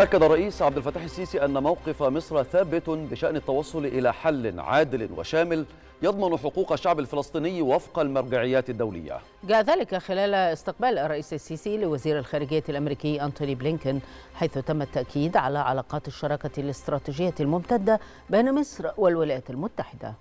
أكد الرئيس عبد الفتاح السيسي أن موقف مصر ثابت بشأن التوصل إلى حل عادل وشامل يضمن حقوق الشعب الفلسطيني وفق المرجعيات الدولية جاء ذلك خلال استقبال الرئيس السيسي لوزير الخارجية الأمريكي أنتوني بلينكن حيث تم التأكيد على علاقات الشراكة الاستراتيجية الممتدة بين مصر والولايات المتحدة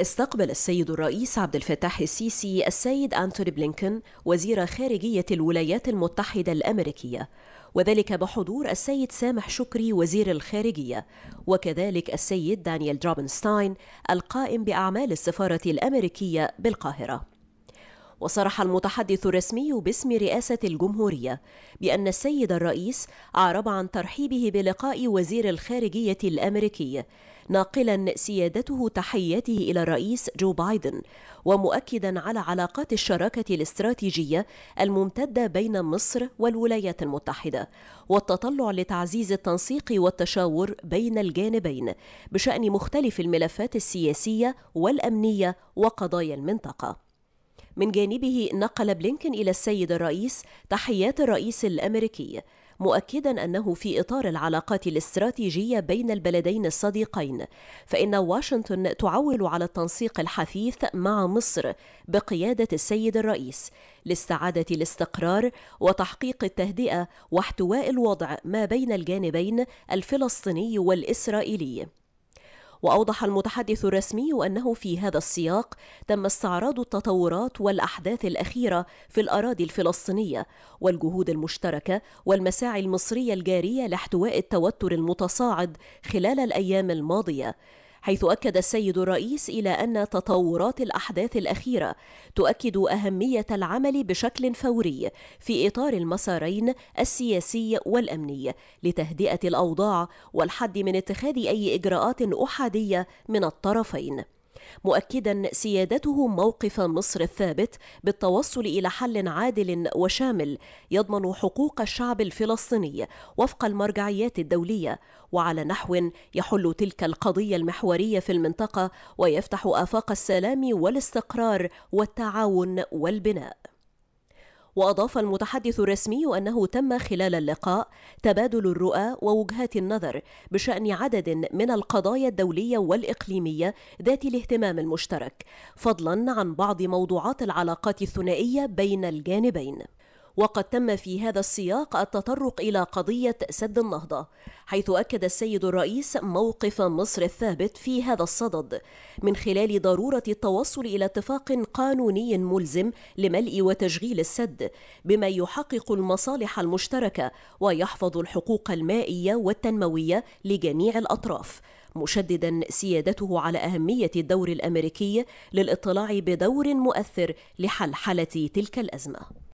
استقبل السيد الرئيس عبد الفتاح السيسي السيد أنتوني بلينكن وزير خارجية الولايات المتحدة الأمريكية وذلك بحضور السيد سامح شكري وزير الخارجية وكذلك السيد دانيال درابنستاين القائم بأعمال السفارة الأمريكية بالقاهرة وصرح المتحدث الرسمي باسم رئاسة الجمهورية بأن السيد الرئيس أعرب عن ترحيبه بلقاء وزير الخارجية الأمريكي ناقلا سيادته تحياته إلى الرئيس جو بايدن ومؤكدا على علاقات الشراكة الاستراتيجية الممتدة بين مصر والولايات المتحدة والتطلع لتعزيز التنسيق والتشاور بين الجانبين بشأن مختلف الملفات السياسية والأمنية وقضايا المنطقة من جانبه نقل بلينكن إلى السيد الرئيس تحيات الرئيس الأمريكي مؤكدا انه في اطار العلاقات الاستراتيجيه بين البلدين الصديقين فان واشنطن تعول على التنسيق الحثيث مع مصر بقياده السيد الرئيس لاستعاده الاستقرار وتحقيق التهدئه واحتواء الوضع ما بين الجانبين الفلسطيني والاسرائيلي وأوضح المتحدث الرسمي أنه في هذا السياق تم استعراض التطورات والأحداث الأخيرة في الأراضي الفلسطينية والجهود المشتركة والمساعي المصرية الجارية لاحتواء التوتر المتصاعد خلال الأيام الماضية حيث أكد السيد الرئيس إلى أن تطورات الأحداث الأخيرة تؤكد أهمية العمل بشكل فوري في إطار المسارين السياسي والأمني لتهدئة الأوضاع والحد من اتخاذ أي إجراءات أحادية من الطرفين مؤكدا سيادته موقف مصر الثابت بالتوصل إلى حل عادل وشامل يضمن حقوق الشعب الفلسطيني وفق المرجعيات الدولية وعلى نحو يحل تلك القضية المحورية في المنطقة ويفتح آفاق السلام والاستقرار والتعاون والبناء وأضاف المتحدث الرسمي أنه تم خلال اللقاء تبادل الرؤى ووجهات النظر بشأن عدد من القضايا الدولية والإقليمية ذات الاهتمام المشترك فضلا عن بعض موضوعات العلاقات الثنائية بين الجانبين وقد تم في هذا السياق التطرق إلى قضية سد النهضة حيث أكد السيد الرئيس موقف مصر الثابت في هذا الصدد من خلال ضرورة التوصل إلى اتفاق قانوني ملزم لملء وتشغيل السد بما يحقق المصالح المشتركة ويحفظ الحقوق المائية والتنموية لجميع الأطراف مشددا سيادته على أهمية الدور الأمريكي للاطلاع بدور مؤثر لحلحلة تلك الأزمة